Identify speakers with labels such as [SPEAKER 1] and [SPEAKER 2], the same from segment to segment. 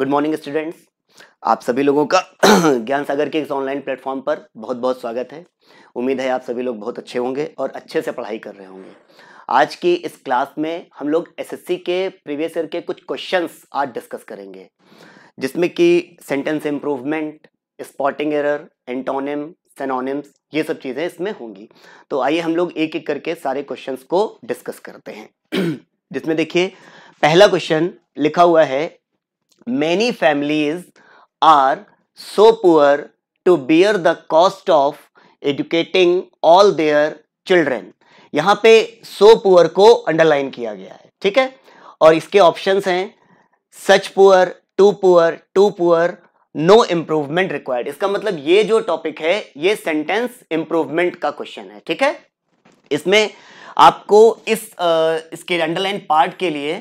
[SPEAKER 1] Good morning students आप सभी लोगों का ज्ञान सागर के इस ऑनलाइन प्लेटफॉर्म पर बहुत बहुत स्वागत है उम्मीद है आप सभी लोग बहुत अच्छे होंगे और अच्छे से पढ़ाई कर रहे होंगे आज की इस क्लास में हम लोग एसएससी के प्रीवियस ईयर के कुछ क्वेश्चंस आज डिस्कस करेंगे जिसमें कि sentence improvement spotting error antonym synonyms ये सब चीज़ें इसमें होंगी तो आइए हम लोग एक एक करके सारे क्वेश्चन को डिस्कस करते हैं जिसमें देखिए पहला क्वेश्चन लिखा हुआ है many families are so poor to bear the cost of educating all their children यहां पे so poor को underline किया गया है ठीक है और इसके options हैं such poor too poor too poor no improvement required इसका मतलब ये जो टॉपिक है ये सेंटेंस इंप्रूवमेंट का क्वेश्चन है ठीक है इसमें आपको इस आ, इसके अंडरलाइन पार्ट के लिए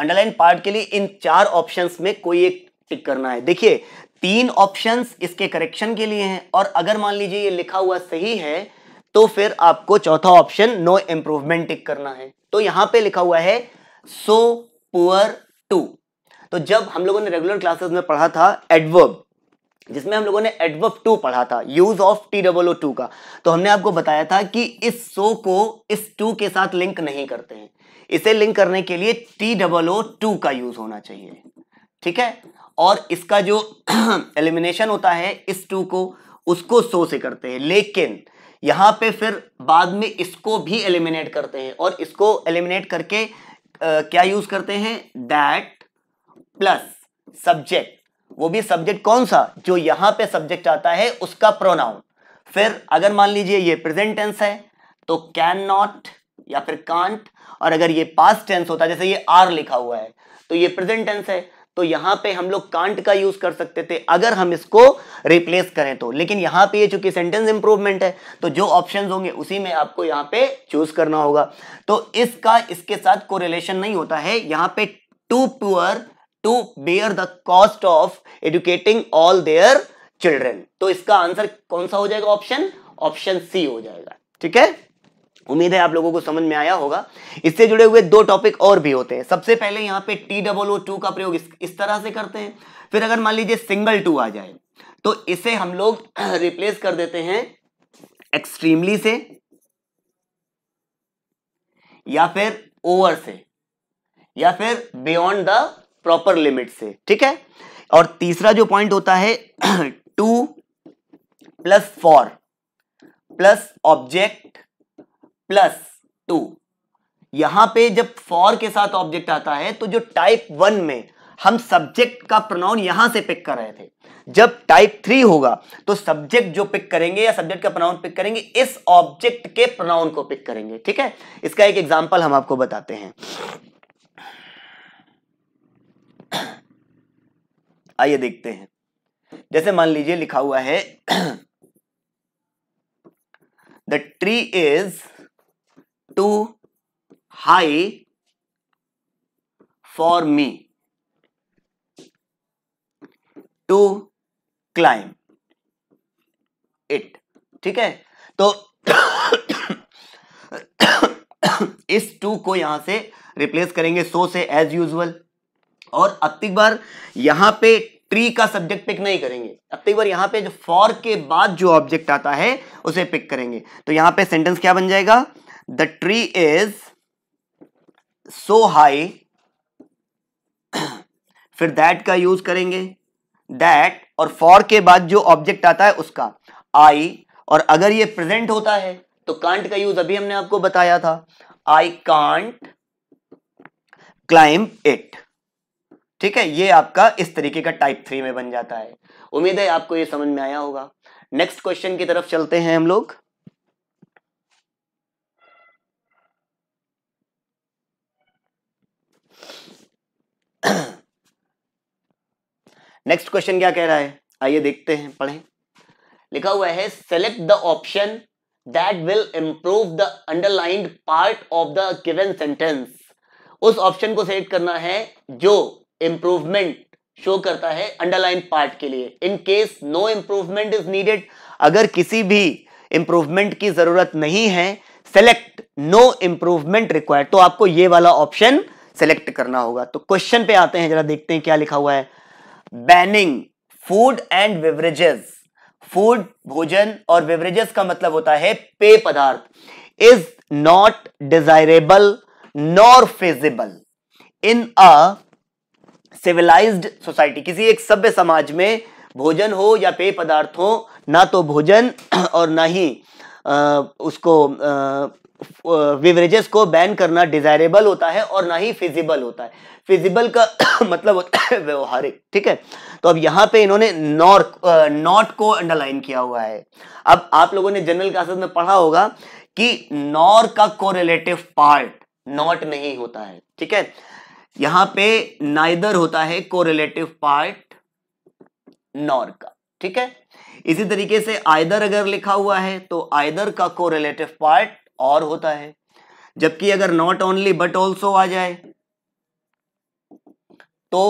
[SPEAKER 1] अंडरलाइन पार्ट के लिए इन चार ऑप्शंस में कोई एक टिक करना है देखिए तीन ऑप्शंस इसके करेक्शन के लिए हैं और अगर मान लीजिए ये लिखा हुआ सही है तो फिर आपको चौथा ऑप्शन नो इम्प्रूवमेंट टिक करना है तो यहां पे लिखा हुआ है सो पुअर टू तो जब हम लोगों ने रेगुलर क्लासेस में पढ़ा था एडवर्ब जिसमें हम लोगों ने एडवर्ब टू पढ़ा था use of T double O too का तो हमने आपको बताया था कि इस सो को इस टू के साथ लिंक नहीं करते हैं इसे लिंक करने के लिए टी डबल ओ टू का यूज होना चाहिए ठीक है और इसका जो एलिमिनेशन होता है इस टू को उसको सो से करते हैं लेकिन यहां पे फिर बाद में इसको भी एलिमिनेट करते हैं और इसको एलिमिनेट करके आ, क्या यूज करते हैं दैट प्लस सब्जेक्ट वो भी सब्जेक्ट कौन सा जो यहां पे सब्जेक्ट आता है उसका प्रोनाउन फिर अगर मान लीजिए ये प्रेजेंट टेंस है तो कैन नॉट या फिर कांट और अगर ये पास्ट टेंस होता जैसे ये आर लिखा हुआ है तो ये प्रेजेंट टेंस है तो यहां पे हम लोग कांट का यूज कर सकते थे अगर हम इसको रिप्लेस करें तो लेकिन यहां पे ये चूंकि सेंटेंस इंप्रूवमेंट है तो जो ऑप्शंस होंगे उसी में आपको यहां पे चूज करना होगा तो इसका इसके साथ कोरिलेशन नहीं होता है यहां पे too poor to bear the cost of educating all their children तो इसका आंसर कौन सा हो जाएगा ऑप्शन ऑप्शन सी हो जाएगा ठीक है उम्मीद है आप लोगों को समझ में आया होगा इससे जुड़े हुए दो टॉपिक और भी होते हैं सबसे पहले यहाँ पे टी डबल ओ टू का प्रयोग इस, तरह से करते हैं फिर अगर मान लीजिए सिंगल टू आ जाए तो इसे हम लोग रिप्लेस कर देते हैं एक्सट्रीमली से या फिर ओवर से या फिर बियॉन्ड द प्रॉपर लिमिट से ठीक है और तीसरा जो पॉइंट होता है too plus for plus object plus to यहां पे जब फॉर के साथ ऑब्जेक्ट आता है तो जो टाइप वन में हम सब्जेक्ट का प्रोनाउन यहां से पिक कर रहे थे जब टाइप थ्री होगा तो सब्जेक्ट जो पिक करेंगे या सब्जेक्ट का प्रोनाउन पिक करेंगे इस ऑब्जेक्ट के प्रोनाउन को पिक करेंगे ठीक है इसका एक एग्जांपल हम आपको बताते हैं आइए देखते हैं जैसे मान लीजिए लिखा हुआ है the tree is too high for me to climb it ठीक है तो इस टू को यहां से रिप्लेस करेंगे सो से एज यूजल और अब तक बार यहां पे ट्री का सब्जेक्ट पिक नहीं करेंगे अब तक बार यहां पे जो फॉर के बाद जो ऑब्जेक्ट आता है उसे पिक करेंगे तो यहां पे सेंटेंस क्या बन जाएगा the tree is so high फिर दैट का यूज करेंगे दैट और फॉर के बाद जो ऑब्जेक्ट आता है उसका आई और अगर ये प्रेजेंट होता है तो कांट का यूज अभी हमने आपको बताया था आई कांट क्लाइंब इट ठीक है ये आपका इस तरीके का टाइप थ्री में बन जाता है उम्मीद है आपको ये समझ में आया होगा नेक्स्ट क्वेश्चन की तरफ चलते हैं हम लोग नेक्स्ट क्वेश्चन क्या कह रहा है आइए देखते हैं पढ़े लिखा हुआ है select the option that will improve the underlined part of the given sentence उस ऑप्शन को सेलेक्ट करना है जो इंप्रूवमेंट शो करता है अंडरलाइन पार्ट के लिए in case no improvement is needed अगर किसी भी इंप्रूवमेंट की जरूरत नहीं है सेलेक्ट नो इंप्रूवमेंट रिक्वायर्ड तो आपको ये वाला ऑप्शन सेलेक्ट करना होगा तो क्वेश्चन पे आते हैं जरा देखते हैं क्या लिखा हुआ है banning food and beverages food भोजन और बेवरेजेस का मतलब होता है पेय पदार्थ is not desirable nor feasible in a civilised society किसी एक सभ्य समाज में भोजन हो या पेय पदार्थ हो ना तो भोजन और ना ही आ, उसको आ, विवरेजेस को बैन करना डिजायरेबल होता है और ना ही फिजिबल होता है फिजिबल का मतलब होता है व्यवहारिक ठीक है तो अब यहाँ पे इन्होंने नॉर्क नॉट को अंडरलाइन किया हुआ है अब आप लोगों ने जनरल क्लासेस में पढ़ा होगा कि नॉर का कोरिलेटिव पार्ट नॉट नहीं होता है ठीक है यहां पे नाइदर होता है कोरिलेटिव पार्ट नॉर का ठीक है इसी तरीके से आयदर अगर लिखा हुआ है तो आयदर का कोरिलेटिव पार्ट और होता है जबकि अगर नॉट ओनली बट ऑल्सो आ जाए तो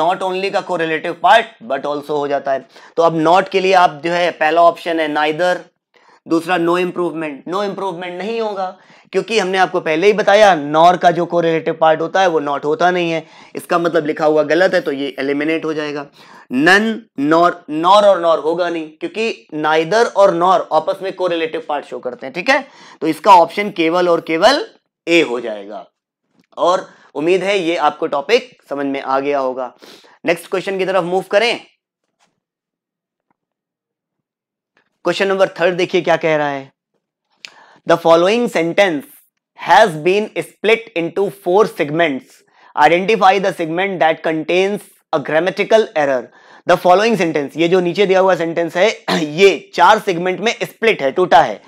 [SPEAKER 1] नॉट ओनली का कोरिलेटिव पार्ट बट ऑल्सो हो जाता है तो अब नॉट के लिए आप जो है पहला ऑप्शन है नाइदर दूसरा नो इंप्रूवमेंट नो इंप्रूवमेंट नहीं होगा क्योंकि हमने आपको पहले ही बताया नॉर का जो कोरिलेटिव पार्ट होता है वो नॉट होता नहीं है इसका मतलब लिखा हुआ गलत है तो ये एलिमिनेट हो जाएगा नन नॉर नॉर और नॉर होगा नहीं क्योंकि नाइदर और नॉर आपस में कोरिलेटिव पार्ट शो करते हैं ठीक है तो इसका ऑप्शन केवल और केवल ए हो जाएगा और उम्मीद है ये आपको टॉपिक समझ में आ गया होगा नेक्स्ट क्वेश्चन की तरफ मूव करें क्वेश्चन नंबर थर्ड देखिए क्या कह रहा है following sentence has been split split into four segments. Identify the segment that contains a grammatical error. The following sentence ये जो नीचे दिया हुआ सेंटेंस है ये चार सेगमेंट में स्प्लिट है टूटा है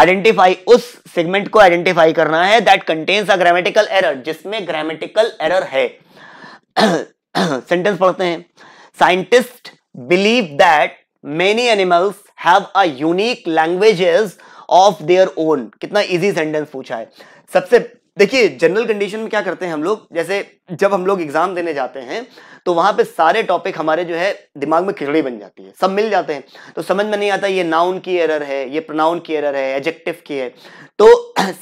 [SPEAKER 1] आइडेंटिफाई उस सेगमेंट को आइडेंटिफाई करना है that contains a grammatical error जिसमें ग्रामेटिकल एरर है सेंटेंस पढ़ते हैं scientist believe that many animals have a unique languages of their own कितना इजी सेंटेंस पूछा है सबसे देखिए जनरल कंडीशन में क्या करते हैं हम लोग जैसे जब हम लोग एग्जाम देने जाते हैं तो वहां पे सारे टॉपिक हमारे जो है दिमाग में खिचड़ी बन जाती है सब मिल जाते हैं तो समझ में नहीं आता ये नाउन की एरर है ये प्रोनाउन की एरर है एजेक्टिव की है तो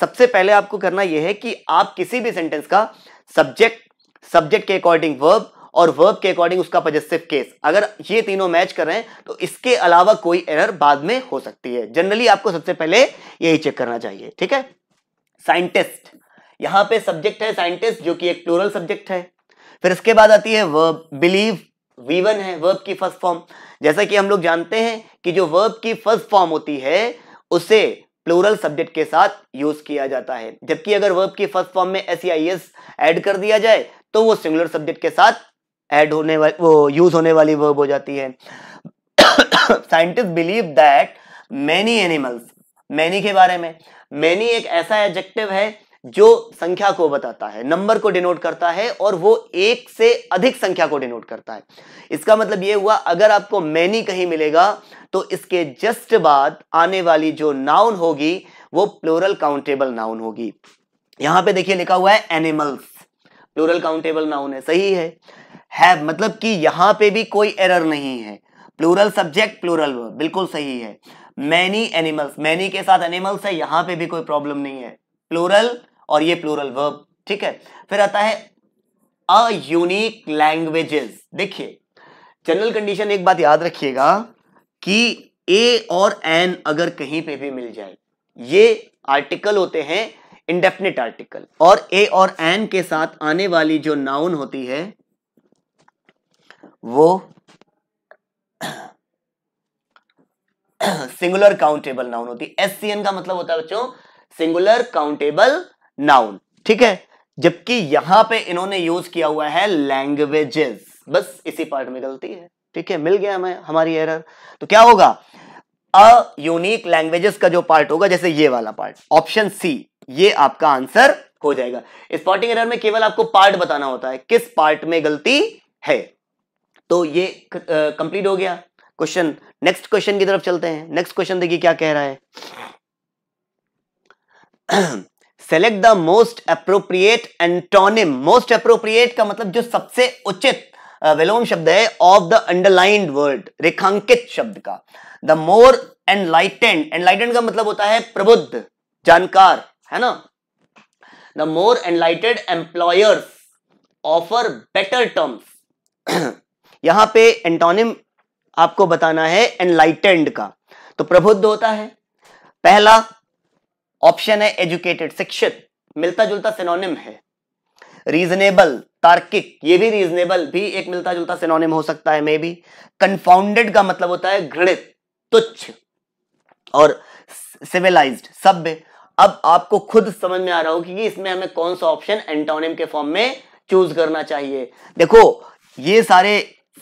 [SPEAKER 1] सबसे पहले आपको करना यह है कि आप किसी भी सेंटेंस का सब्जेक्ट सब्जेक्ट के अकॉर्डिंग वर्ब और वर्ब के अकॉर्डिंग उसका पजेसिव केस अगर ये तीनों मैच कर रहे हैं तो इसके अलावा कोई एरर बाद में हो सकती है जनरली आपको सबसे पहले यही चेक करना चाहिए ठीक है साइंटिस्ट यहां पे सब्जेक्ट है साइंटिस्ट जो कि एक प्लूरल सब्जेक्ट है फिर इसके बाद आती है वर्ब बिलीव वीवन है वर्ब की फर्स्ट फॉर्म जैसा कि हम लोग जानते हैं कि जो वर्ब की फर्स्ट फॉर्म होती है उसे प्लूरल सब्जेक्ट के साथ यूज किया जाता है जबकि अगर वर्ब की फर्स्ट फॉर्म में एस आई एस एड कर दिया जाए तो वो सिंगुलर सब्जेक्ट के साथ एड होने वाली वो यूज होने वाली वर्ब हो जाती है scientist believe that many animals many के बारे में मैनी एक ऐसा एडजेक्टिव है जो संख्या को बताता है नंबर को डिनोट करता है और वो एक से अधिक संख्या को डिनोट करता है इसका मतलब ये हुआ अगर आपको मैनी कहीं मिलेगा तो इसके जस्ट बाद आने वाली जो नाउन होगी वो प्लोरल काउंटेबल नाउन होगी यहां पे देखिए लिखा हुआ है एनिमल्स प्लोरल काउंटेबल नाउन है सही है हैव मतलब कि यहां पे भी कोई एरर नहीं है प्लूरल सब्जेक्ट प्लूरल वर्ब बिल्कुल सही है मैनी एनिमल्स मैनी के साथ एनिमल्स है यहां पे भी कोई प्रॉब्लम नहीं है प्लूरल और ये प्लूरल वर्ब ठीक है फिर आता है अ यूनिक लैंग्वेजेस देखिए जनरल कंडीशन एक बात याद रखिएगा कि ए और एन अगर कहीं पे भी मिल जाए ये आर्टिकल होते हैं इंडेफिनेट आर्टिकल और ए और एन के साथ आने वाली जो नाउन होती है वो सिंगुलर काउंटेबल नाउन होती है एस का मतलब होता है बच्चों सिंगुलर काउंटेबल नाउन ठीक है जबकि यहां पे इन्होंने यूज किया हुआ है लैंग्वेजेस बस इसी पार्ट में गलती है ठीक है मिल गया हमें हमारी एरर तो क्या होगा अ यूनिक लैंग्वेजेस का जो पार्ट होगा जैसे ये वाला पार्ट ऑप्शन सी ये आपका आंसर हो जाएगा स्पॉटिंग एरर में केवल आपको पार्ट बताना होता है किस पार्ट में गलती है तो ये कंप्लीट हो गया क्वेश्चन नेक्स्ट क्वेश्चन की तरफ चलते हैं नेक्स्ट क्वेश्चन देखिए क्या कह रहा है select the most appropriate antonym most appropriate का मतलब जो सबसे उचित विलोम शब्द है ऑफ द अंडरलाइंड वर्ड रेखांकित शब्द का द मोर एनलाइटेंड एनलाइटेंड का मतलब होता है प्रबुद्ध जानकार है ना the more enlightened employers offer better terms यहां पे एंटोनिम आपको बताना है एनलाइटेंड का तो प्रबुद्ध होता है पहला ऑप्शन है एजुकेटेड शिक्षित मिलता जुलता सिनोनिम है रीजनेबल तार्किक ये भी रीजनेबल भी एक मिलता जुलता सिनोनिम हो सकता है मे बी कंफाउंडेड का मतलब होता है घृणित तुच्छ और सिविलाइज्ड सभ्य अब आपको खुद समझ में आ रहा हो कि इसमें हमें कौन सा ऑप्शन एंटोनिम के फॉर्म में चूज करना चाहिए देखो ये सारे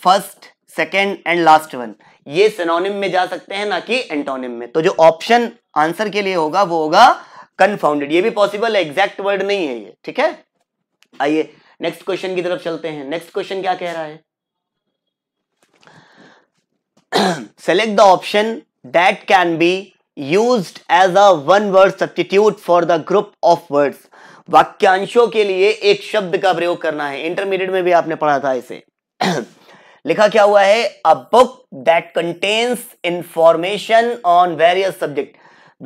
[SPEAKER 1] first second and last one ये सिनोनिम में जा सकते हैं ना कि एंटोनिम में तो जो ऑप्शन आंसर के लिए होगा वो होगा कंफाउंडेड ये भी पॉसिबल है एग्जैक्ट वर्ड नहीं है ये ठीक है आइए नेक्स्ट क्वेश्चन की तरफ चलते हैं नेक्स्ट क्वेश्चन क्या कह रहा है select the option that can be use as a one word substitute for the group of words वाक्यांशों के लिए एक शब्द का प्रयोग करना है इंटरमीडिएट में भी आपने पढ़ा था इसे लिखा क्या हुआ है a book that contains information on various subject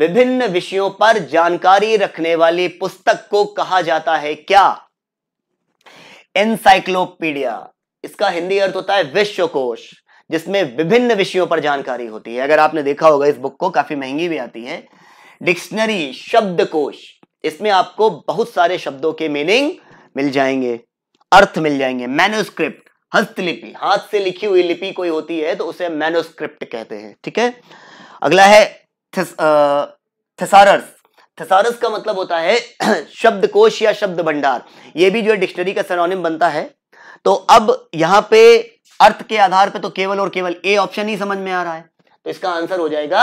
[SPEAKER 1] विभिन्न विषयों पर जानकारी रखने वाली पुस्तक को कहा जाता है क्या एनसाइक्लोपीडिया इसका हिंदी अर्थ होता है विश्वकोश जिसमें विभिन्न विषयों पर जानकारी होती है अगर आपने देखा होगा इस बुक को काफी महंगी भी आती है डिक्शनरी शब्दकोश इसमें आपको बहुत सारे शब्दों के मीनिंग मिल जाएंगे अर्थ मिल जाएंगे मैन्यूस्क्रिप्ट हस्तलिपि हाथ से लिखी हुई लिपि कोई होती है तो उसे मैनोस्क्रिप्ट कहते हैं ठीक है अगला है थेस, आ, थेसारस थेसारस का मतलब होता है शब्दकोश या शब्द भंडार ये भी जो है डिक्शनरी का सरोनिम बनता है तो अब यहां पे अर्थ के आधार पे तो केवल और केवल ए ऑप्शन ही समझ में आ रहा है तो इसका आंसर हो जाएगा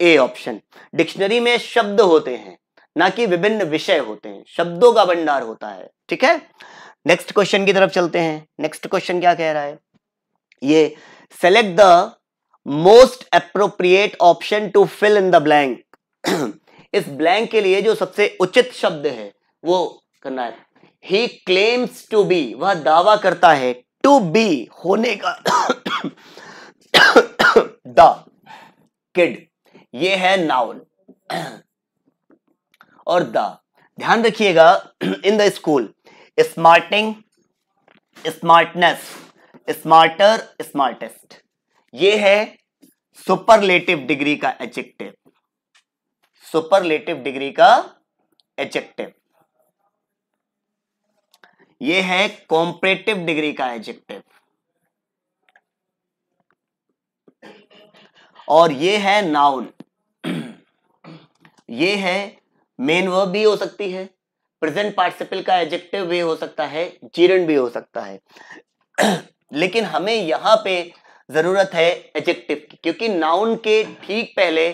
[SPEAKER 1] ए ऑप्शन डिक्शनरी में शब्द होते हैं ना कि विभिन्न विषय होते हैं शब्दों का भंडार होता है ठीक है नेक्स्ट क्वेश्चन की तरफ चलते हैं नेक्स्ट क्वेश्चन क्या कह रहा है ये select the most appropriate option to fill in the blank इस ब्लैंक के लिए जो सबसे उचित शब्द है वो करना है ही क्लेम्स टू बी वह दावा करता है टू बी होने का द किड ये है नाउन और द ध्यान रखिएगा in the school smarting smartness smarter smartest ये है सुपरलेटिव डिग्री का एजेक्टिव सुपरलेटिव डिग्री का एजेक्टिव ये है कॉम्परेटिव डिग्री का एजेक्टिव और ये है नाउन ये है मेन वर्ब भी हो सकती है प्रेजेंट पार्टिसिपल का एडजेक्टिव भी हो सकता है जीरण भी हो सकता है लेकिन हमें यहां पे जरूरत है एडजेक्टिव की क्योंकि नाउन के ठीक पहले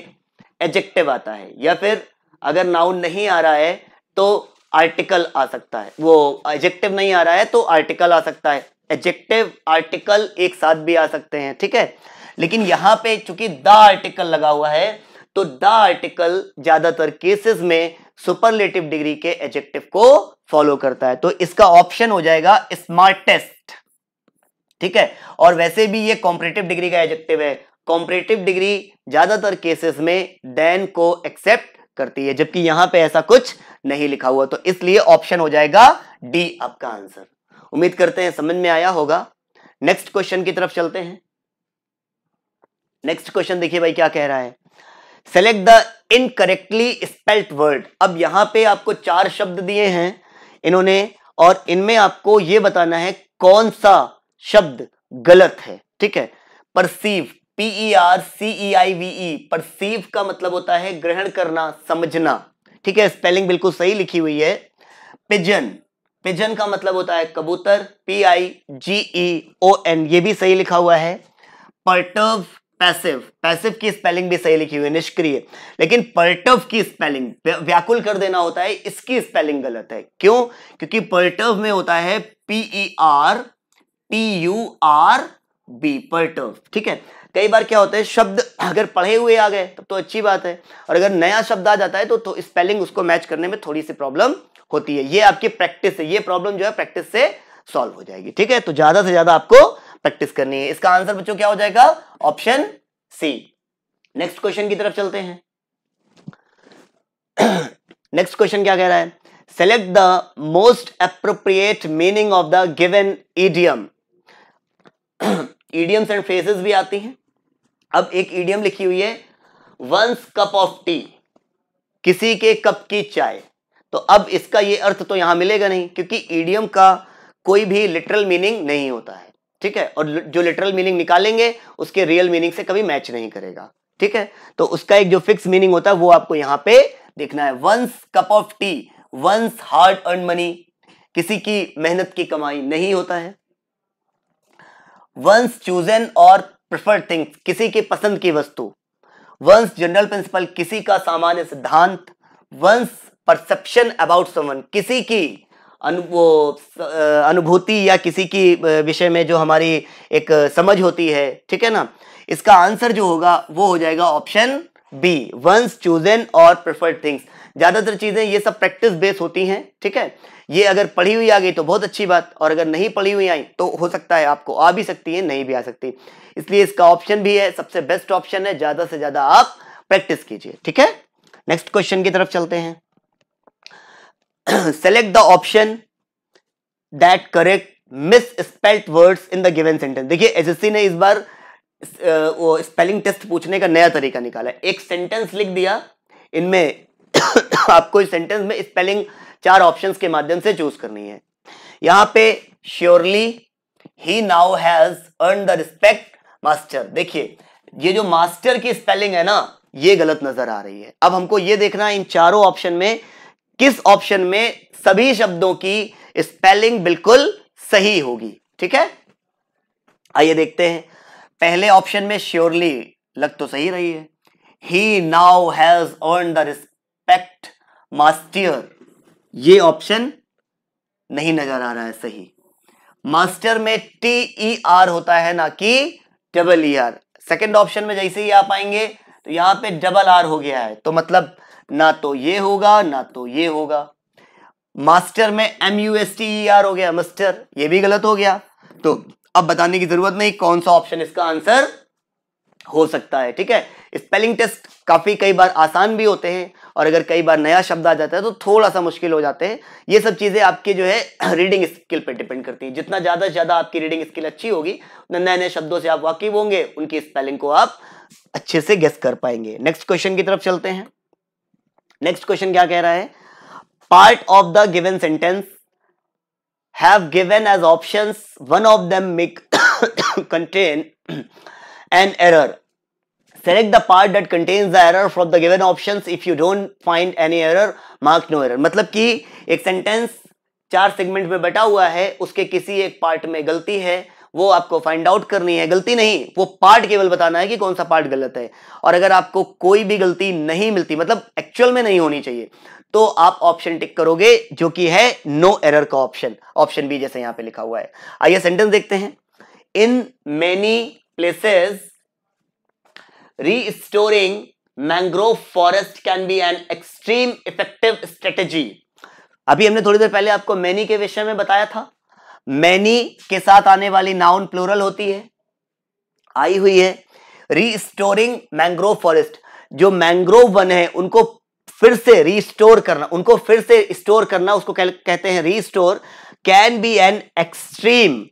[SPEAKER 1] एडजेक्टिव आता है या फिर अगर नाउन नहीं आ रहा है तो आर्टिकल आ सकता है वो एडजेक्टिव नहीं आ रहा है तो आर्टिकल आ सकता है एडजेक्टिव आर्टिकल एक साथ भी आ सकते हैं ठीक है लेकिन यहां पे चूंकि द आर्टिकल लगा हुआ है तो द आर्टिकल ज्यादातर केसेस में सुपरलेटिव डिग्री के एजेक्टिव को फॉलो करता है तो इसका ऑप्शन हो जाएगा स्मार्टेस्ट ठीक है और वैसे भी ये कॉम्परेटिव डिग्री का एजेक्टिव है कॉम्परेटिव डिग्री ज्यादातर केसेस में देन को एक्सेप्ट करती है जबकि यहां पे ऐसा कुछ नहीं लिखा हुआ तो इसलिए ऑप्शन हो जाएगा डी आपका आंसर उम्मीद करते हैं समझ में आया होगा नेक्स्ट क्वेश्चन की तरफ चलते हैं नेक्स्ट क्वेश्चन देखिए भाई क्या कह रहा है select the incorrectly spelt word अब यहां पे आपको चार शब्द दिए हैं इन्होंने और इनमें आपको यह बताना है कौन सा शब्द गलत है ठीक है perceive P E R C E I V E perceive का मतलब होता है ग्रहण करना समझना ठीक है स्पेलिंग बिल्कुल सही लिखी हुई है पिजन पिजन का मतलब होता है कबूतर P I ji E O N ये भी सही लिखा हुआ है पर्टर्व पैसिव पैसिव की स्पेलिंग भी सही लिखी हुई है निष्क्रिय लेकिन पर्टव की स्पेलिंग व्याकुल कर देना होता है इसकी स्पेलिंग गलत है क्यों क्योंकि पर्टव में होता है P E R T U R B perturb ठीक है कई बार क्या होता है शब्द अगर पढ़े हुए आ गए तब तो अच्छी बात है और अगर नया शब्द आ जाता है तो, तो स्पेलिंग उसको मैच करने में थोड़ी सी प्रॉब्लम होती है ये आपकी प्रैक्टिस है ये प्रॉब्लम जो है प्रैक्टिस से सॉल्व हो जाएगी ठीक है तो ज्यादा से ज्यादा आपको प्रैक्टिस करनी है इसका आंसर बच्चों क्या हो जाएगा ऑप्शन सी नेक्स्ट क्वेश्चन की तरफ चलते हैं नेक्स्ट क्वेश्चन क्या कह रहा है select the most appropriate meaning of the given idiom idioms and phrases भी आती हैं अब एक ईडियम लिखी हुई है वंस कप ऑफ टी किसी के कप की चाय तो अब इसका ये अर्थ तो यहां मिलेगा नहीं क्योंकि ईडियम का कोई भी लिटरल मीनिंग नहीं होता है ठीक है और जो लिटरल मीनिंग निकालेंगे उसके रियल मीनिंग से कभी मैच नहीं करेगा ठीक है तो उसका एक जो फिक्स मीनिंग होता है वो आपको यहां पे देखना है one's cup of tea one's hard earn money किसी की मेहनत की कमाई नहीं होता है वंस चूजन और प्रेफर थिंग्स किसी की पसंद की वस्तु वंस जनरल प्रिंसिपल किसी का सामान्य सिद्धांत वंस परसेप्शन अबाउट समवन किसी की अनु वो अनुभूति या किसी की विषय में जो हमारी एक समझ होती है ठीक है ना इसका आंसर जो होगा वो हो जाएगा ऑप्शन बी वंस चूजन और प्रेफर्ड थिंग्स ज़्यादातर चीज़ें ये सब प्रैक्टिस बेस होती हैं ठीक है ये अगर पढ़ी हुई आ गई तो बहुत अच्छी बात और अगर नहीं पढ़ी हुई आई तो हो सकता है आपको आ भी सकती है नहीं भी आ सकती इसलिए इसका ऑप्शन भी है सबसे बेस्ट ऑप्शन है ज़्यादा से ज़्यादा आप प्रैक्टिस कीजिए ठीक है नेक्स्ट क्वेश्चन की तरफ चलते हैं the option that correct mis misspelt words in the given sentence देखिए एसएससी ने इस बार वो स्पेलिंग टेस्ट पूछने का नया तरीका निकाला एक सेंटेंस लिख दिया इनमें आपको इस सेंटेंस में स्पेलिंग चार ऑप्शंस के माध्यम से चूज करनी है यहां पे surely he now has earn the respect master देखिए ये जो मास्टर की स्पेलिंग है ना ये गलत नजर आ रही है अब हमको ये देखना है इन चारों ऑप्शन में किस ऑप्शन में सभी शब्दों की स्पेलिंग बिल्कुल सही होगी ठीक है आइए देखते हैं पहले ऑप्शन में श्योरली लग तो सही रही है he now has earn the respect mastier ये ऑप्शन नहीं नजर आ रहा है सही मास्टर में टी ई आर होता है ना कि double E R second option में जैसे ही आप आएंगे तो यहां पे डबल आर हो गया है तो मतलब ना तो ये होगा ना तो ये होगा मास्टर में M U S T E R हो गया मस्टर ये भी गलत हो गया तो अब बताने की जरूरत नहीं कौन सा ऑप्शन इसका आंसर हो सकता है ठीक है स्पेलिंग टेस्ट काफी कई बार आसान भी होते हैं और अगर कई बार नया शब्द आ जाता है तो थोड़ा सा मुश्किल हो जाते हैं ये सब चीज़ें आपकी जो है रीडिंग स्किल पे डिपेंड करती है जितना ज़्यादा से ज़्यादा आपकी रीडिंग स्किल अच्छी होगी उतना नए नए शब्दों से आप वाकिफ होंगे उनकी स्पेलिंग को आप अच्छे से गेस कर पाएंगे नेक्स्ट क्वेश्चन की तरफ चलते हैं नेक्स्ट क्वेश्चन क्या कह रहा है part of the given sentence have given as option one of them make contain an error select the part that contains the error from the given option if you don't find any error mark no error मतलब कि एक sentence चार segment में बटा हुआ है उसके किसी एक पार्ट में गलती है वो आपको फाइंड आउट करनी है गलती नहीं वो पार्ट केवल बताना है कि कौन सा पार्ट गलत है और अगर आपको कोई भी गलती नहीं मिलती मतलब एक्चुअल में नहीं होनी चाहिए तो आप ऑप्शन टिक करोगे जो कि है नो एरर का ऑप्शन ऑप्शन बी जैसे यहां पे लिखा हुआ है आइए सेंटेंस देखते हैं in many places restoring mangrove forest can be an extreme effective strategy अभी हमने थोड़ी देर पहले आपको मैनी के विषय में बताया था मैनी के साथ आने वाली नाउन प्लूरल होती है आई हुई है रीस्टोरिंग मैंग्रोव फॉरेस्ट जो मैंग्रोव वन है उनको फिर से रिस्टोर करना उनको फिर से स्टोर करना उसको कह, कहते हैं restore can be an extreme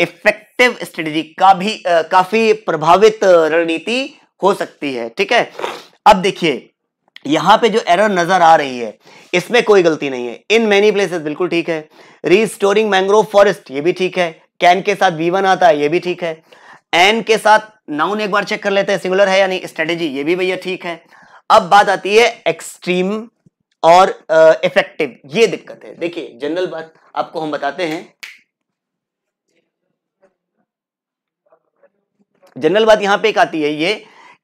[SPEAKER 1] effective strategy का भी आ, काफी प्रभावित रणनीति हो सकती है ठीक है अब देखिए यहां पे जो एरर नजर आ रही है इसमें कोई गलती नहीं है इन मेनी प्लेसेस बिल्कुल ठीक है रीस्टोरिंग मैंग्रोव फॉरेस्ट ये भी ठीक है कैन के साथ वी वन आता है ये भी ठीक है एन के साथ नाउन एक बार चेक कर लेते हैं सिंगुलर है या नहीं स्ट्रेटेजी ये भी भैया ठीक है अब बात आती है एक्सट्रीम और इफेक्टिव uh, ये दिक्कत है देखिए जनरल बात आपको हम बताते हैं जनरल बात यहां पे एक आती है ये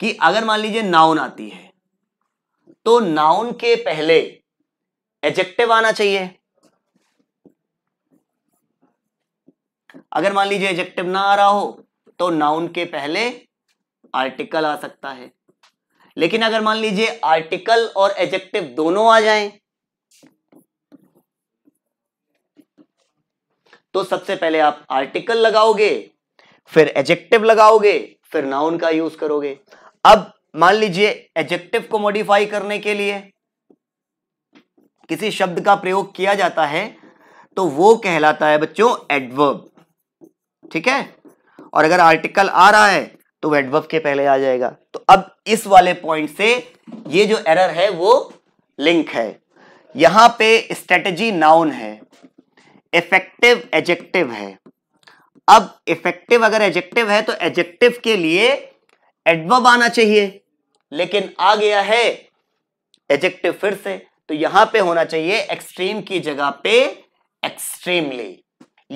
[SPEAKER 1] कि अगर मान लीजिए नाउन आती है तो नाउन के पहले एजेक्टिव आना चाहिए अगर मान लीजिए एजेक्टिव ना आ रहा हो तो नाउन के पहले आर्टिकल आ सकता है लेकिन अगर मान लीजिए आर्टिकल और एजेक्टिव दोनों आ जाएं तो सबसे पहले आप आर्टिकल लगाओगे फिर एजेक्टिव लगाओगे फिर नाउन का यूज करोगे अब मान लीजिए एजेक्टिव को मॉडिफाई करने के लिए किसी शब्द का प्रयोग किया जाता है तो वो कहलाता है बच्चों एडवर्ब ठीक है और अगर आर्टिकल आ रहा है तो एडवर्ब के पहले आ जाएगा तो अब इस वाले पॉइंट से ये जो एरर है वो लिंक है यहां पे स्ट्रेटजी नाउन है इफेक्टिव एजेक्टिव है अब इफेक्टिव अगर एजेक्टिव है तो एजेक्टिव के लिए एडवर्ब आना चाहिए लेकिन आ गया है एजेक्टिव फिर से तो यहां पे होना चाहिए एक्सट्रीम की जगह पे एक्सट्रीमली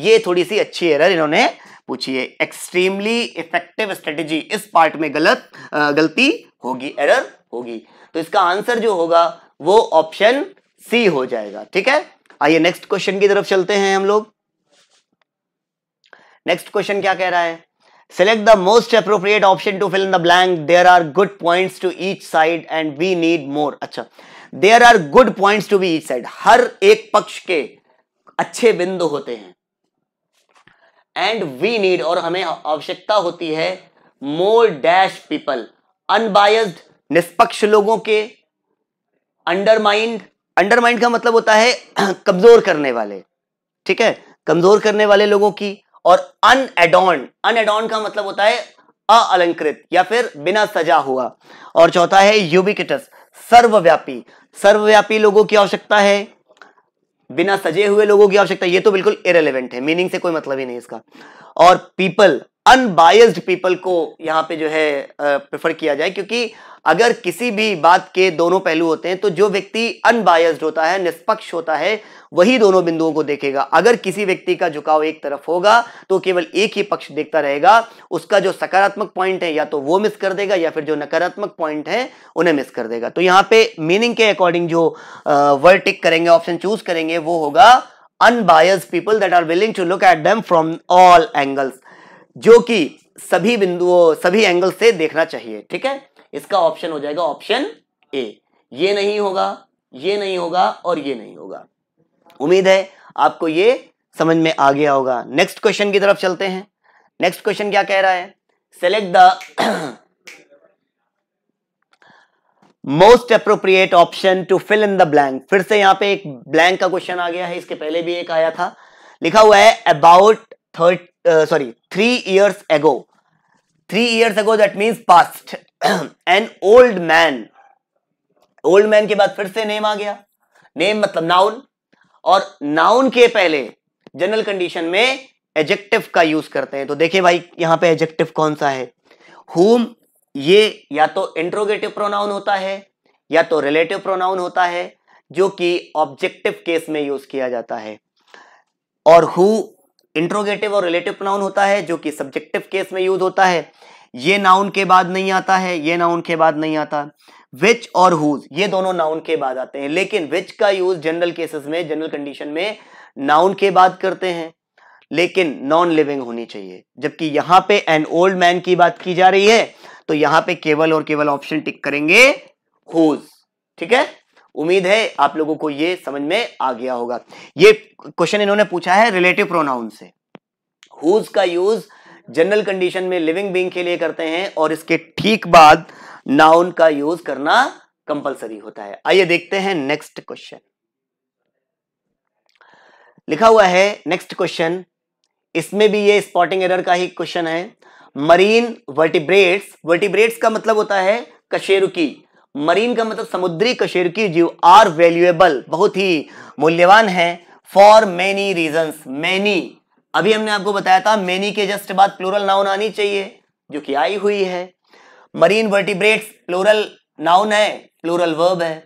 [SPEAKER 1] ये थोड़ी सी अच्छी एरर इन्होंने पूछी है एक्सट्रीमली इफेक्टिव स्ट्रेटेजी इस पार्ट में गलत गलती होगी एरर होगी तो इसका आंसर जो होगा वो ऑप्शन सी हो जाएगा ठीक है आइए नेक्स्ट क्वेश्चन की तरफ चलते हैं हम लोग नेक्स्ट क्वेश्चन क्या कह रहा है select the most appropriate option to fill in the blank. There are good points to each side and we need more. अच्छा there are good points to be each side हर एक पक्ष के अच्छे बिंदु होते हैं एंड वी नीड और हमें आवश्यकता होती है मोर डैश पीपल अनबायस्ड निष्पक्ष लोगों के अंडरमाइंड अंडरमाइंड का मतलब होता है कमजोर करने वाले ठीक है कमजोर करने वाले लोगों की और अनएडॉन्ड अनएडॉन्ड का मतलब होता है अलंकृत या फिर बिना सजा हुआ और चौथा है यूबिकेटस सर्वव्यापी सर्वव्यापी लोगों की आवश्यकता है बिना सजे हुए लोगों की आवश्यकता ये तो बिल्कुल इरेलीवेंट है मीनिंग से कोई मतलब ही नहीं इसका और पीपल अनबायस्ड पीपल को यहाँ पे जो है प्रेफर किया जाए क्योंकि अगर किसी भी बात के दोनों पहलू होते हैं तो जो व्यक्ति अनबायस्ड होता है निष्पक्ष होता है वही दोनों बिंदुओं को देखेगा अगर किसी व्यक्ति का झुकाव एक तरफ होगा तो केवल एक ही पक्ष देखता रहेगा उसका जो सकारात्मक पॉइंट है या तो वो मिस कर देगा या फिर जो नकारात्मक पॉइंट है उन्हें मिस कर देगा तो यहाँ पे मीनिंग के अकॉर्डिंग जो वर्ड टिक करेंगे ऑप्शन चूज करेंगे वो होगा unbiased people that are willing to look at them from all angles जो कि सभी बिंदुओं सभी एंगल से देखना चाहिए ठीक है इसका ऑप्शन हो जाएगा ऑप्शन ए ये नहीं होगा ये नहीं होगा और ये नहीं होगा उम्मीद है आपको ये समझ में आ गया होगा नेक्स्ट क्वेश्चन की तरफ चलते हैं नेक्स्ट क्वेश्चन क्या कह रहा है select the most appropriate option to fill in the blank फिर से यहां पे एक ब्लैंक का क्वेश्चन आ गया है इसके पहले भी एक आया था लिखा हुआ है about thirty sorry three years ago three years ago that that past an old man old man के बाद फिर से नेम आ गया नेम मतलब नाउन और नाउन के पहले जनरल कंडीशन में एजेक्टिव का यूज करते हैं तो देखिए भाई यहां पे एजेक्टिव कौन सा है हुम ये या तो इंट्रोगेटिव प्रोनाउन होता है या तो रिलेटिव प्रोनाउन होता है जो कि ऑब्जेक्टिव केस में यूज किया जाता है और हु इंट्रोगेटिव और रिलेटिव प्रोनाउन होता है जो कि सब्जेक्टिव केस में यूज होता है ये नाउन के बाद नहीं आता है ये नाउन के बाद नहीं आता विच और हुज ये दोनों नाउन के बाद आते हैं लेकिन विच का यूज जनरल केसेस में जनरल कंडीशन में नाउन के बाद करते हैं लेकिन नॉन लिविंग होनी चाहिए जबकि यहां पे एन ओल्ड मैन की बात की जा रही है तो यहां पे केवल और केवल ऑप्शन टिक करेंगे हुज ठीक है उम्मीद है आप लोगों को ये समझ में आ गया होगा ये क्वेश्चन इन्होंने पूछा है रिलेटिव प्रोनाउन से हुज का यूज जनरल कंडीशन में लिविंग बींग के लिए करते हैं और इसके ठीक बाद नाउन का यूज करना कंपलसरी होता है आइए देखते हैं नेक्स्ट क्वेश्चन लिखा हुआ है नेक्स्ट क्वेश्चन इसमें भी ये स्पॉटिंग एरर का ही क्वेश्चन है मरीन वर्टिब्रेट्स वर्टिब्रेट्स का मतलब होता है कशेरुकी मरीन का मतलब समुद्री कशेरकी जीव आर वैल्यूएबल बहुत ही मूल्यवान है फॉर मैनी रीजन मैनी अभी हमने आपको बताया था मैनी के जस्ट बाद प्लोरल नाउन आनी चाहिए जो कि आई हुई है मरीन वर्टिब्रेट्स प्लोरल नाउन है प्लोरल वर्ब है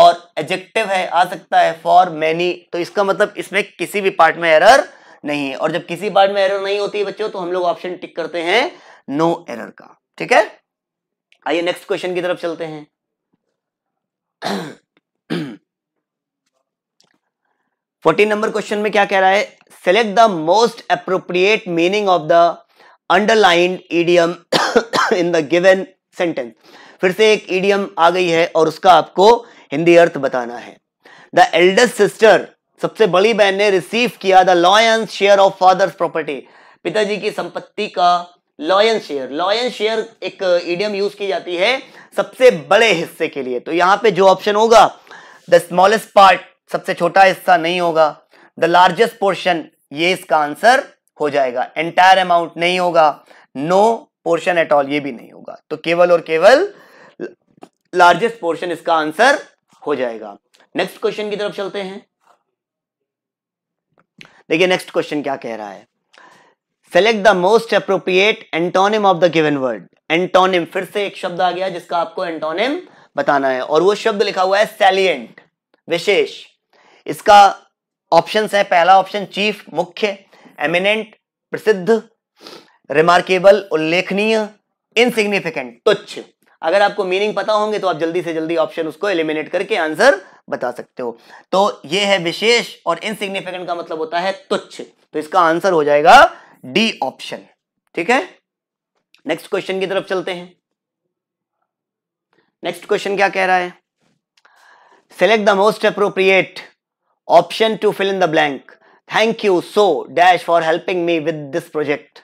[SPEAKER 1] और एजेक्टिव है आ सकता है फॉर मैनी तो इसका मतलब इसमें किसी भी पार्ट में एरर नहीं है और जब किसी पार्ट में एरर नहीं होती बच्चों तो हम लोग ऑप्शन टिक करते हैं नो no एरर का ठीक है आइए नेक्स्ट क्वेश्चन की तरफ चलते हैं फोर्टीन नंबर क्वेश्चन में क्या कह रहा है select the most appropriate meaning of the underlined idiom in the given sentence फिर से एक ईडियम आ गई है और उसका आपको हिंदी अर्थ बताना है द एल्डेस्ट सिस्टर सबसे बड़ी बहन ने रिसीव किया the lion's share of father's property पिताजी की संपत्ति का लॉयंस शेयर लॉयंस शेयर एक ईडियम यूज की जाती है सबसे बड़े हिस्से के लिए तो यहां पे जो ऑप्शन होगा द स्मॉलेस्ट पार्ट सबसे छोटा हिस्सा नहीं होगा द लार्जेस्ट पोर्शन ये इसका आंसर हो जाएगा एंटायर अमाउंट नहीं होगा नो पोर्शन एट ऑल ये भी नहीं होगा तो केवल और केवल लार्जेस्ट पोर्शन इसका आंसर हो जाएगा नेक्स्ट क्वेश्चन की तरफ चलते हैं देखिए नेक्स्ट क्वेश्चन क्या कह रहा है select the most appropriate antonym of the given word antonym फिर से एक शब्द आ गया जिसका आपको एंटोनिम बताना है और वो शब्द लिखा हुआ है सैलियंट विशेष इसका ऑप्शन है पहला ऑप्शन चीफ मुख्य एमिनेंट प्रसिद्ध रिमार्केबल उल्लेखनीय इनसिग्निफिकेंट तुच्छ अगर आपको मीनिंग पता होंगे तो आप जल्दी से जल्दी ऑप्शन उसको एलिमिनेट करके आंसर बता सकते हो तो ये है विशेष और इनसिग्निफिकेंट का मतलब होता है तुच्छ तो इसका आंसर हो जाएगा डी ऑप्शन ठीक है नेक्स्ट क्वेश्चन की तरफ चलते हैं नेक्स्ट क्वेश्चन क्या कह रहा है select the most appropriate option to fill in the blank thank you so dash for helping me with this project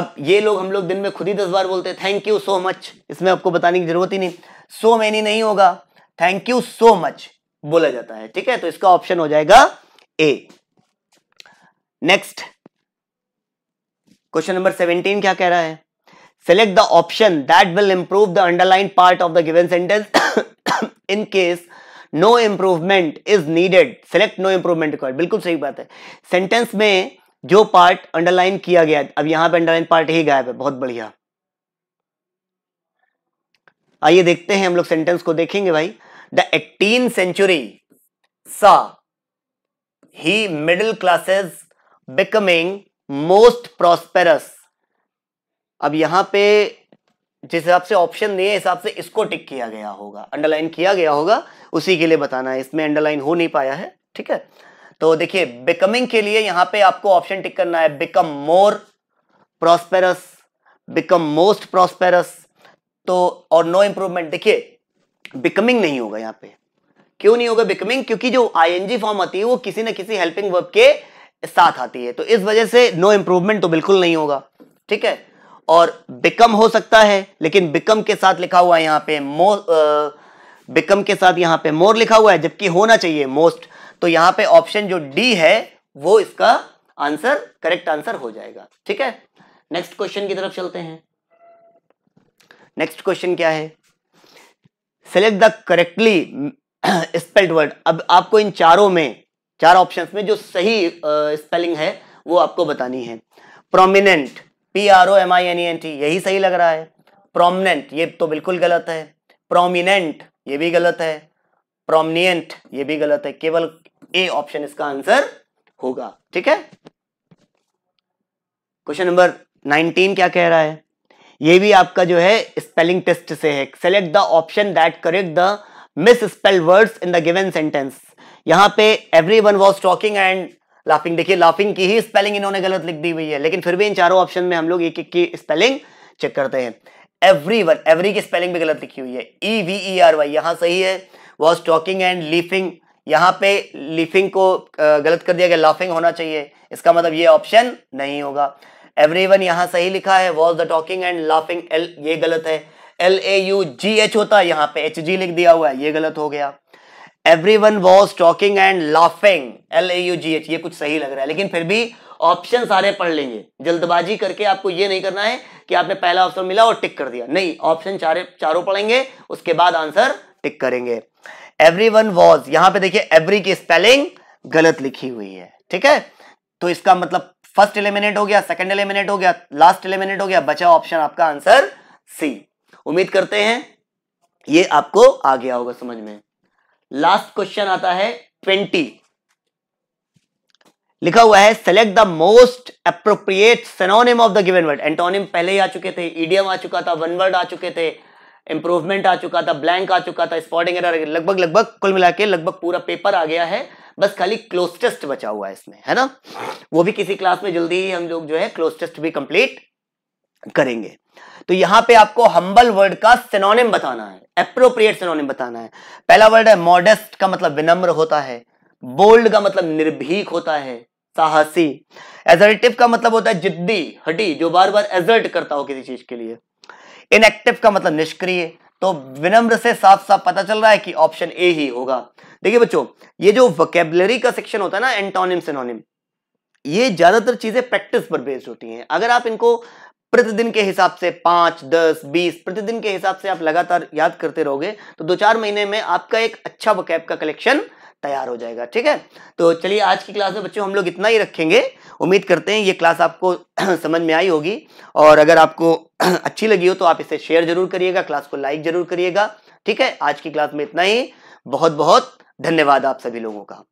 [SPEAKER 1] अब ये लोग हम लोग दिन में खुद ही दस बार बोलते हैं थैंक यू सो मच इसमें आपको बताने की जरूरत ही नहीं सो so मैनी नहीं होगा थैंक यू सो मच बोला जाता है ठीक है तो इसका ऑप्शन हो जाएगा A next question number seventeen क्या कह रहा है Select the option that will improve the underlined part of the given sentence. In case no improvement is needed, select no improvement required. बिल्कुल सही बात है सेंटेंस में जो पार्ट अंडरलाइन किया गया अब यहां पे अंडरलाइन पार्ट ही गायब है बहुत बढ़िया आइए देखते हैं हम लोग सेंटेंस को देखेंगे भाई द एटीन सेंचुरी सा ही middle classes becoming most prosperous अब यहाँ पे जिस हिसाब से ऑप्शन दिए हिसाब से इसको टिक किया गया होगा अंडरलाइन किया गया होगा उसी के लिए बताना है इसमें अंडरलाइन हो नहीं पाया है ठीक है तो देखिए बिकमिंग के लिए यहाँ पे आपको ऑप्शन टिक करना है become more prosperous become most prosperous तो और नो इंप्रूवमेंट देखिए बिकमिंग नहीं होगा यहाँ पे क्यों नहीं होगा बिकमिंग क्योंकि जो आईएनजी फॉर्म आती है वो किसी ना किसी हेल्पिंग वर्ब के साथ आती है तो इस वजह से नो इंप्रूवमेंट तो बिल्कुल नहीं होगा ठीक है और बिकम हो सकता है लेकिन बिकम के साथ लिखा हुआ है यहाँ पे मोर बिकम के साथ यहाँ पे मोर लिखा हुआ है जबकि होना चाहिए मोस्ट तो यहाँ पे ऑप्शन जो डी है वो इसका आंसर करेक्ट आंसर हो जाएगा ठीक है नेक्स्ट क्वेश्चन की तरफ चलते हैं नेक्स्ट क्वेश्चन क्या है select the correctly spelled word अब आपको इन चारों में चार ऑप्शंस में जो सही स्पेलिंग uh, है वो आपको बतानी है prominent P R O M I N E N T यही सही लग रहा है प्रोमनेंट ये तो बिल्कुल गलत है प्रोमिनेंट ये भी गलत है प्रोमनियंट ये भी गलत है केवल ए ऑप्शन इसका आंसर होगा ठीक है क्वेश्चन नंबर नाइनटीन क्या कह रहा है ये भी आपका जो है स्पेलिंग टेस्ट से है select the option that correct the misspelled words in the given sentence यहां पे everyone was talking and laughing देखिए लाफिंग की ही स्पेलिंग इन्होंने गलत लिख दी हुई है लेकिन फिर भी इन चारों ऑप्शन में हम लोग एक एक की स्पेलिंग चेक करते हैं एवरी वन एवरी की स्पेलिंग भी गलत लिखी हुई है E V E R Y यहाँ सही है वॉज टॉकिंग एंड लीफिंग यहाँ पे लीफिंग को गलत कर दिया गया लाफिंग होना चाहिए इसका मतलब ये ऑप्शन नहीं होगा एवरी वन यहाँ सही लिखा है was the talking and laughing L ये गलत है L A U G H होता है यहाँ पे एच जी लिख दिया हुआ है ये गलत हो गया everyone was talking and laughing L A U G H ये कुछ सही लग रहा है लेकिन फिर भी ऑप्शन सारे पढ़ लेंगे जल्दबाजी करके आपको ये नहीं करना है कि आपने पहला ऑप्शन मिला और टिक कर दिया नहीं ऑप्शन चारे चारों पढ़ेंगे उसके बाद आंसर टिक करेंगे एवरी वन वॉज यहां पर देखिए एवरी की स्पेलिंग गलत लिखी हुई है ठीक है तो इसका मतलब फर्स्ट एलिमिनेट हो गया सेकेंड एलिमिनेट हो गया लास्ट एलिमिनेट हो गया बचा ऑप्शन आपका आंसर सी उम्मीद करते हैं ये आपको आ गया होगा समझ में लास्ट क्वेश्चन आता है ट्वेंटी लिखा हुआ है select the most appropriate synonym of the given word antonym पहले ही आ चुके थे ईडियम आ चुका था वन वर्ड आ चुके थे इंप्रूवमेंट आ चुका था ब्लैंक आ चुका था स्पॉटिंग एरर लगभग लगभग कुल मिला के लगभग पूरा पेपर आ गया है बस खाली क्लोज टेस्ट बचा हुआ है इसमें है ना वो भी किसी क्लास में जल्दी ही हम लोग जो है क्लोज टेस्ट भी कंप्लीट करेंगे तो यहां पे आपको हम्बल वर्ड का सिनोनिम बताना है अप्रोप्रिएट सिनोनिम बताना है पहला वर्ड है मॉडेस्ट का मतलब विनम्र होता है बोल्ड का मतलब निर्भीक होता है साहसी एजर्टिव का मतलब होता है जिद्दी हटी जो बार बार एजर्ट करता हो किसी चीज के लिए इनएक्टिव का मतलब निष्क्रिय तो विनम्र से साफ साफ पता चल रहा है कि ऑप्शन ए ही होगा देखिए बच्चों ये जो वकेबलरी का सेक्शन होता है ना एंटोनिम सिनोनिम ये ज्यादातर चीजें प्रैक्टिस पर बेस्ड होती हैं अगर आप इनको प्रतिदिन के हिसाब से पांच दस बीस प्रतिदिन के हिसाब से आप लगातार याद करते रहोगे तो दो चार महीने में आपका एक अच्छा वकैब का कलेक्शन तैयार हो जाएगा ठीक है तो चलिए आज की क्लास में बच्चों हम लोग इतना ही रखेंगे उम्मीद करते हैं ये क्लास आपको समझ में आई होगी और अगर आपको अच्छी लगी हो तो आप इसे शेयर जरूर करिएगा क्लास को लाइक जरूर करिएगा ठीक है आज की क्लास में इतना ही बहुत बहुत धन्यवाद आप सभी लोगों का